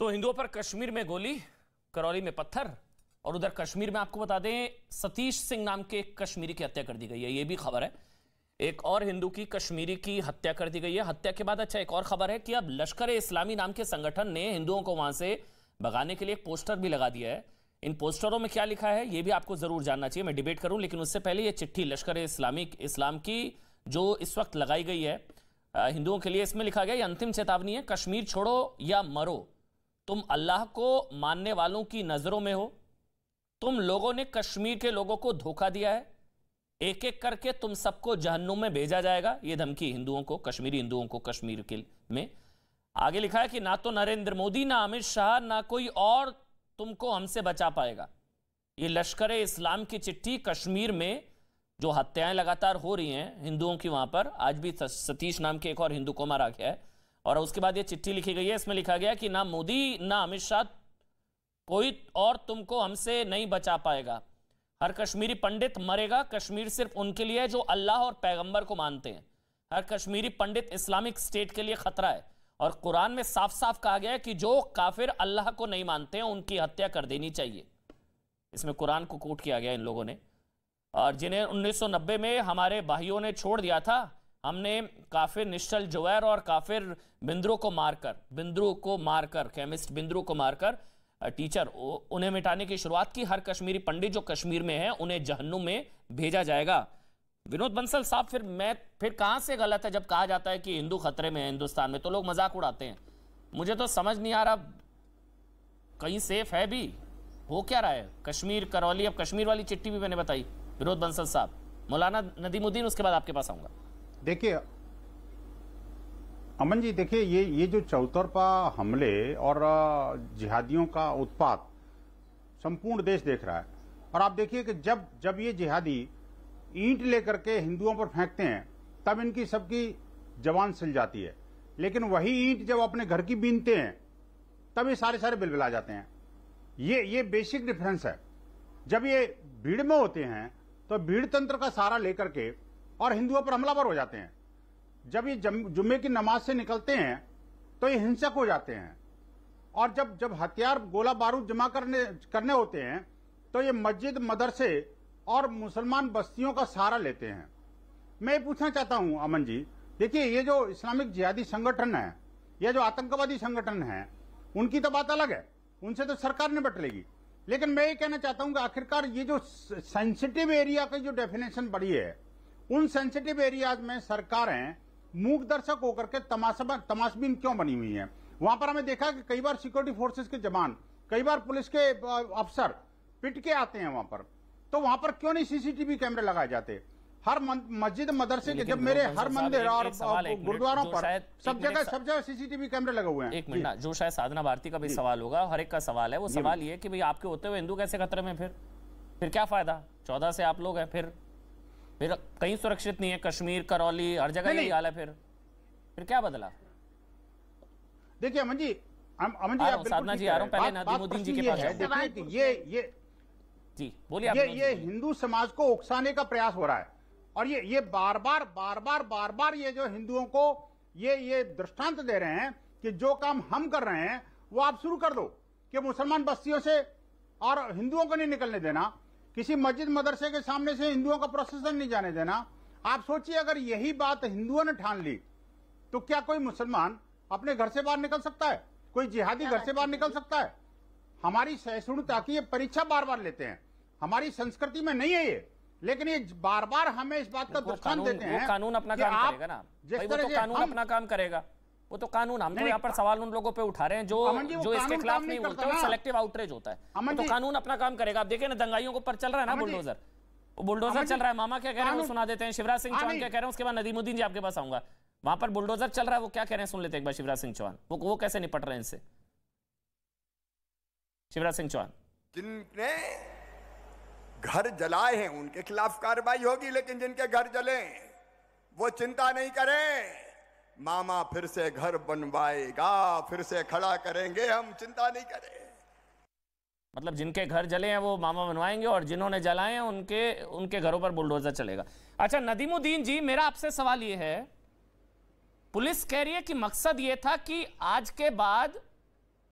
तो हिंदुओं पर कश्मीर में गोली करौली में पत्थर और उधर कश्मीर में आपको बता दें सतीश सिंह नाम के कश्मीरी की हत्या कर दी गई है ये भी खबर है एक और हिंदू की कश्मीरी की हत्या कर दी गई है हत्या के बाद अच्छा एक और खबर है कि अब लश्कर इस्लामी नाम के संगठन ने हिंदुओं को वहां से भगाने के लिए एक पोस्टर भी लगा दिया है इन पोस्टरों में क्या लिखा है ये भी आपको जरूर जानना चाहिए मैं डिबेट करूं लेकिन उससे पहले ये चिट्ठी लश्कर इस्लामी इस्लाम की जो इस वक्त लगाई गई है हिंदुओं के लिए इसमें लिखा गया ये अंतिम चेतावनी है कश्मीर छोड़ो या मरो तुम अल्लाह को मानने वालों की नज़रों में हो तुम लोगों ने कश्मीर के लोगों को धोखा दिया है एक एक करके तुम सबको जहन्नुम में भेजा जाएगा यह धमकी हिंदुओं को कश्मीरी हिंदुओं को कश्मीर के में आगे लिखा है कि ना तो नरेंद्र मोदी ना अमित शाह ना कोई और तुमको हमसे बचा पाएगा ये लश्कर इस्लाम की चिट्ठी कश्मीर में जो हत्याएं लगातार हो रही हैं हिंदुओं की वहां पर आज भी सतीश नाम के एक और हिंदू को मारा गया है और उसके बाद ये चिट्ठी लिखी गई है इसमें लिखा गया कि ना मोदी ना अमित शाह कोई और तुमको हमसे नहीं बचा पाएगा हर कश्मीरी पंडित मरेगा कश्मीर सिर्फ उनके लिए है जो अल्लाह और पैगंबर को मानते हैं हर कश्मीरी पंडित इस्लामिक स्टेट के लिए खतरा है और कुरान में साफ साफ कहा गया है कि जो काफिर अल्लाह को नहीं मानते हैं उनकी हत्या कर देनी चाहिए इसमें कुरान को कोट किया गया इन लोगों ने और जिन्हें 1990 में हमारे भाइयों ने छोड़ दिया था हमने काफिर निश्चल जोवैर और काफिर बिंद्रो को मारकर बिंद्रो को मारकर केमिस्ट बिंद्रो को मारकर टीचर उन्हें मिटाने की शुरुआत की हर कश्मीरी पंडित जो कश्मीर में है उन्हें जहन्नुम में भेजा जाएगा विनोद बंसल साहब फिर मैं फिर कहां से गलत है जब कहा जाता है कि हिंदू खतरे में है हिंदुस्तान में तो लोग मजाक उड़ाते हैं मुझे तो समझ नहीं आ रहा कहीं सेफ है भी हो क्या रहा है कश्मीर करौली अब कश्मीर वाली चिट्ठी भी मैंने बताई विनोद बंसल साहब मौलाना नदीमुद्दीन उसके बाद आपके पास आऊँगा देखिए अमन जी देखिए ये ये जो चौतरपा हमले और जिहादियों का उत्पात संपूर्ण देश देख रहा है और आप देखिए कि जब जब ये जिहादी ईंट लेकर के हिंदुओं पर फेंकते हैं तब इनकी सबकी जवान सिल जाती है लेकिन वही ईंट जब अपने घर की बीनते हैं तब ये सारे सारे बिलबिला जाते हैं ये ये बेसिक डिफरेंस है जब ये भीड़ में होते हैं तो भीड़ तंत्र का सहारा लेकर के और हिंदुओं पर हमलावर हो जाते हैं जब ये जुम्मे की नमाज से निकलते हैं तो ये हिंसक हो जाते हैं और जब जब हथियार गोला बारूद जमा करने करने होते हैं तो ये मस्जिद मदरसे और मुसलमान बस्तियों का सहारा लेते हैं मैं ये पूछना चाहता हूं अमन जी देखिए ये जो इस्लामिक जिहादी संगठन है ये जो आतंकवादी संगठन है उनकी तो बात अलग है उनसे तो सरकार बट लेगी लेकिन मैं ये कहना चाहता हूं कि आखिरकार ये जो सेंसिटिव एरिया की जो डेफिनेशन बढ़ी है उन सेंसिटिव एरियाज में सरकारें मूक दर्शक होकर के तमाशबीन क्यों बनी हुई है वहां पर हमें देखा कि कई बार सिक्योरिटी फोर्सेज के जवान कई बार पुलिस के अफसर पिट के आते हैं वहां पर तो वहां पर क्यों नहीं सीसीटीवी कैमरे लगाए जाते हर मस्जिद मदरसे के जब मेरे हर मंदिर और गुरुद्वारों पर सब जगह सब जगह सीसीटीवी कैमरे लगे हुए हैं एक मिनट जो शायद साधना भारती का भी सवाल होगा हर एक का सवाल है वो सवाल ये कि भाई आपके होते हुए हिंदू कैसे खतरे में फिर फिर क्या फायदा चौदह से आप लोग हैं फिर फिर कहीं सुरक्षित नहीं है कश्मीर करौली हर जगह यही हाल है फिर फिर क्या बदला देखिए अमन जी अमन जी आप साधना जी आ रहा हूँ पहले जी के पास ये ये जी बोलिए ये ये हिंदू समाज को उकसाने का प्रयास हो रहा है और ये ये बार बार बार बार बार बार ये जो हिंदुओं को ये ये दृष्टांत दे रहे हैं कि जो काम हम कर रहे हैं वो आप शुरू कर दो कि मुसलमान बस्तियों से और हिंदुओं को नहीं निकलने देना किसी मस्जिद मदरसे के सामने से हिंदुओं का प्रोसेसन नहीं जाने देना आप सोचिए अगर यही बात हिंदुओं ने ठान ली तो क्या कोई मुसलमान अपने घर से बाहर निकल सकता है कोई जिहादी घर से बाहर निकल सकता है हमारी सहिष्णुता की ये परीक्षा बार बार लेते हैं हमारी संस्कृति में नहीं है ये लेकिन ये बार बार हमें इस बात का दुखान देते हैं कानून अपना काम करेगा ना जिस तरह तो से कानून अपना काम करेगा वो तो कानून हम तो यहाँ पर सवाल उन लोगों पे उठा रहे हैं जो जो इसके खिलाफ नहीं बोलते वो सिलेक्टिव आउटरेज होता है तो कानून अपना काम करेगा आप देखिए ना दंगाइयों के ऊपर चल रहा है ना बुलडोजर बुलडोजर चल रहा है मामा क्या कह रहे हैं वो सुना देते हैं शिवराज सिंह चौहान क्या कह रहे हैं उसके बाद नदीमुद्दीन जी आपके पास आऊंगा वहां पर बुलडोजर चल रहा है वो क्या कह रहे हैं सुन लेते हैं एक बार शिवराज सिंह चौहान वो वो कैसे निपट रहे हैं इनसे शिवराज सिंह चौहान जिनने घर जलाए हैं उनके खिलाफ कार्रवाई होगी लेकिन जिनके घर जले वो चिंता नहीं करें मामा फिर से घर बनवाएगा फिर से खड़ा करेंगे हम चिंता नहीं करें मतलब जिनके घर जले हैं वो मामा बनवाएंगे और जिन्होंने जलाए हैं उनके उनके घरों पर बुलडोजर चलेगा अच्छा नदीमुद्दीन जी मेरा आपसे सवाल ये है पुलिस कह रही है कि मकसद ये था कि आज के बाद